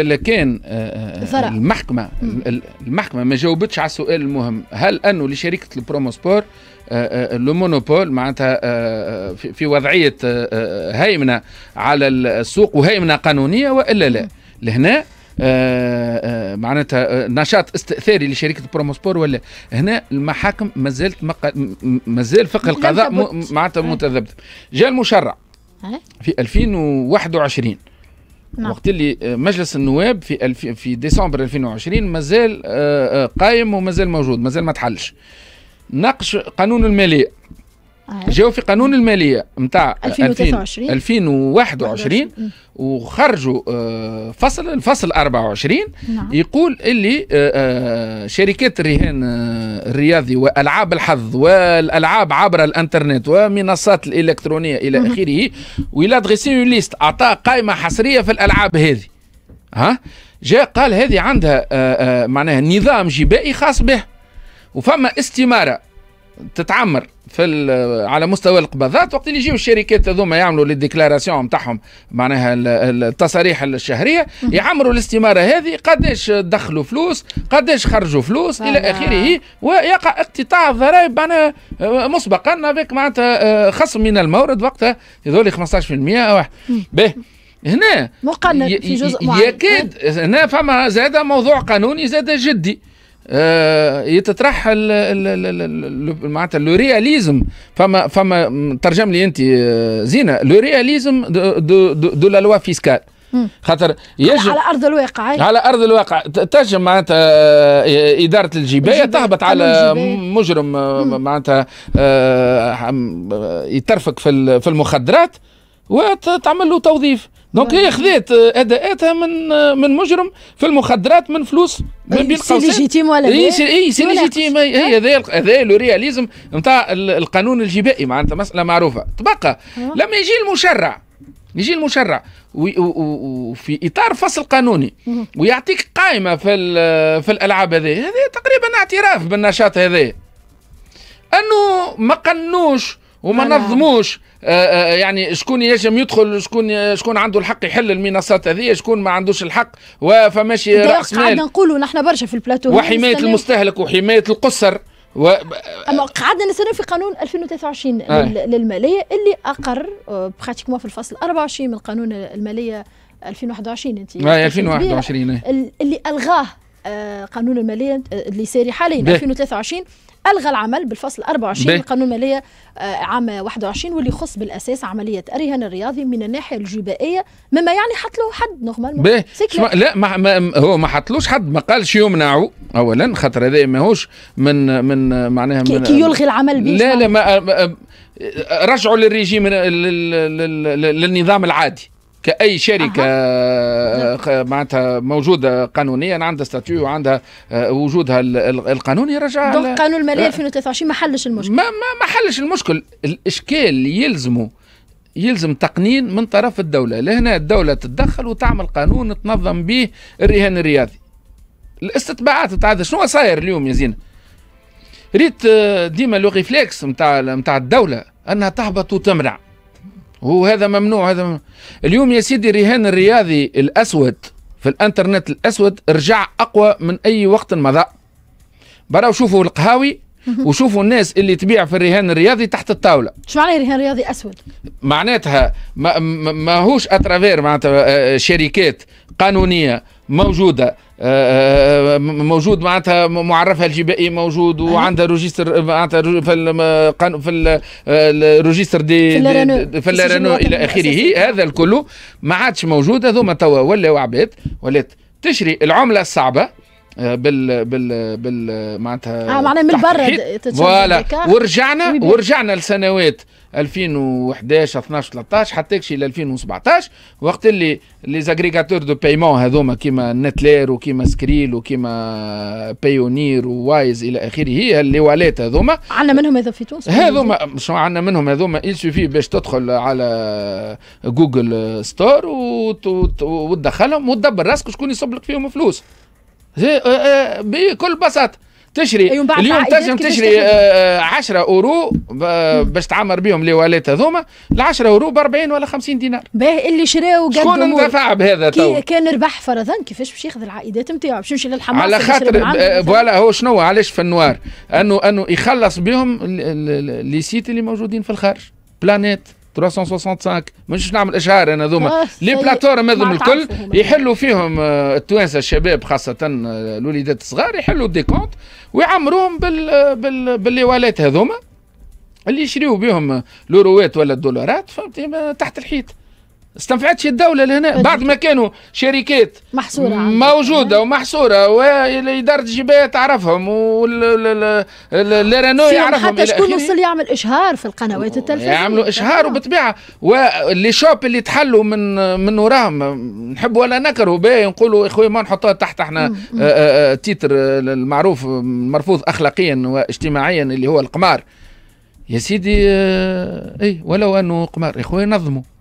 اللي كان آه، آه، آه، المحكمة المحكمة ما جاوبتش على السؤال المهم هل أنه لشركة البرومو سبور لو مونوبول معناتها في وضعية هيمنة على السوق وهيمنة قانونية وإلا لا لهنا معناتها نشاط استئثاري لشركه سبور ولا هنا المحاكم ما زالت مازال فقه القضاء معناتها متذبذب جاء المشرع في 2021 نعم. وقت اللي آه، مجلس النواب في الف... في ديسمبر 2020 مازال آه، آه، قايم ومازال موجود مازال ما تحلش نقش قانون الماليه آه. جاو في قانون الماليه نتاع 2023 2021 وخرجوا آه، فصل الفصل 24 نعم. يقول اللي آه، شركات الرهان الرياضي والعاب الحظ والالعاب عبر الانترنت ومنصات الالكترونيه الى اخره ويلا دريسي ليست اعطاه قائمه حصريه في الالعاب هذه ها جاء قال هذه عندها معناها نظام جبائي خاص به وفما استماره تتعمر في على مستوى القبضات وقت اللي يجيو الشركات هذوما يعملوا لي ديكلاراسيون نتاعهم معناها التصاريح الشهريه يعمروا الاستماره هذه قداش دخلوا فلوس قداش خرجوا فلوس الى اخره ويقع اقتطاع الضرائب معناها آه، مسبقا بك معناتها آه، خصم من المورد وقتها هذول 15% واحد به هنا مقنن في جزء معين يكاد هنا فما زاد موضوع قانوني زاد جدي آه، يتطرح معناتها لو رياليزم فما فما ترجم لي انت آه، زينه لو رياليزم دو, لا لوا فيسكال خاطر يجب على ارض الواقع على ارض الواقع تنجم معناتها آه، اداره الجبايه تهبط على مجرم معناتها يترفق في المخدرات وتعمل له توظيف دونك هي خذات اداءاتها من من مجرم في المخدرات من فلوس من بين قوسين سي ليجيتيم ولا لا؟ اي سي ليجيتيم هي هذا هذا لو رياليزم نتاع القانون الجبائي معناتها مساله معروفه تبقى أه. لما يجي المشرع يجي المشرع وفي اطار فصل قانوني أه. ويعطيك قائمه في في الالعاب هذه هذا تقريبا اعتراف بالنشاط هذا انه ما قنوش وما نظموش آه، آه، آه، يعني شكون ينجم يدخل شكون شكون عنده الحق يحل المنصات هذه شكون ما عندوش الحق وفماش راس مال قعدنا نقولوا نحن برشا في البلاتو وحمايه المستهلك وحمايه القصر و... اما قعدنا نستنى في قانون 2023 آه. للماليه اللي اقر براتيكمون في الفصل 24 من قانون الماليه 2021 انت 2021 إيه. اللي الغاه آه، قانون الماليه آه، اللي ساري حاليا 2023 الغى العمل بالفصل 24 من قانون الماليه آه، عام 21 واللي يخص بالاساس عمليه الرهان الرياضي من الناحيه الجبائيه مما يعني حط له حد نورمالمون لا ما, ما هو ما حطلوش حد ما قالش يمنعه اولا خاطر هذا ماهوش من من معناها من كي يلغي العمل به لا لا ما رجعوا للريجيم للنظام العادي كاي شركه أه. معناتها موجوده قانونيا عندها ستاتيو وعندها آه، وجودها القانوني رجع دونك قانون الماليه 2023 آه. ما حلش المشكل ما ما, ما حلش المشكل الاشكال يلزمه يلزم تقنين من طرف الدوله لهنا الدوله تتدخل وتعمل قانون تنظم به الرهان الرياضي الاستتباعات نتاع شنو صاير اليوم يا زينه ريت آه، ديما لو ريفليكس نتاع نتاع الدوله انها تهبط وتمنع هو هذا ممنوع هذا ممنوع. اليوم يا سيدي الرهان الرياضي الاسود في الانترنت الاسود رجع اقوى من اي وقت مضى برا وشوفوا القهاوي وشوفوا الناس اللي تبيع في الرهان الرياضي تحت الطاوله شو معنى رهان رياضي اسود معناتها ما, ما هوش اترافير معناتها آه، شركات قانونيه موجوده آه، آه، آه، موجود معناتها معرفها الجبائي موجود أيوة. وعندها روجيستر معناتها في القانون في الروجيستر دي في الرانو الى اخره هذا الكل ما عادش موجود هذوما توا ولاو عباد ولات تشري العمله الصعبه آه، بال بال بال معناتها اه معناها من برا فوالا ورجعنا ورجعنا لسنوات 2011 12 13 حتى ل 2017 وقت اللي لي زاغريغاتور دو بايمون هذوما كيما نتلير وكيما سكريل وكيما بايونير ووايز الى اخره اللي واليت هذوما عندنا منهم هذا في تونس هذوما مش عندنا منهم هذوما il سوفي باش تدخل على جوجل ستور وتدخلهم وتدبر راسك شكون يصب لك فيهم فلوس آه، آه، بكل بساطه تشري أيوة، اليوم تنجم تشري 10 آه، اورو باش تعمر بهم ليواليت هذوما ال 10 اورو ب 40 ولا 50 دينار باه اللي شراو قد شكون اندفع بهذا تو كان ربح فرضا كيفاش باش ياخذ العائدات نتاعو باش يمشي للحماس على خاطر فوالا هو شنو علاش في النوار انه انه يخلص بهم لي سيت اللي موجودين في الخارج بلانيت 365 مش نعمل اشهار انا ذوما آه، لي بلاتور هذوما الكل يحلوا فيهم آه، التوانسه الشباب خاصه آه، الوليدات الصغار يحلوا دي كونت ويعمروهم بال بال بالليوالات هذوما اللي يشريوا بهم لوروات ولا الدولارات فهمتي تحت الحيط استنفعتش الدولة لهنا بعد ما كانوا شركات محصورة موجودة نعم. ومحصورة وإدارة الجباية تعرفهم والرانو يعرفهم حتى شكون وصل يعمل إشهار في القنوات التلفزيونية يعملوا إشهار نعم. وبالطبيعة واللي شوب اللي تحلوا من من وراهم نحب ولا نكره باهي نقولوا إخوي ما نحطوها تحت احنا نعم. آه، آه، آه، تيتر المعروف مرفوض أخلاقيا واجتماعيا اللي هو القمار يا سيدي اي ولو انه قمار يا اخويا نظموا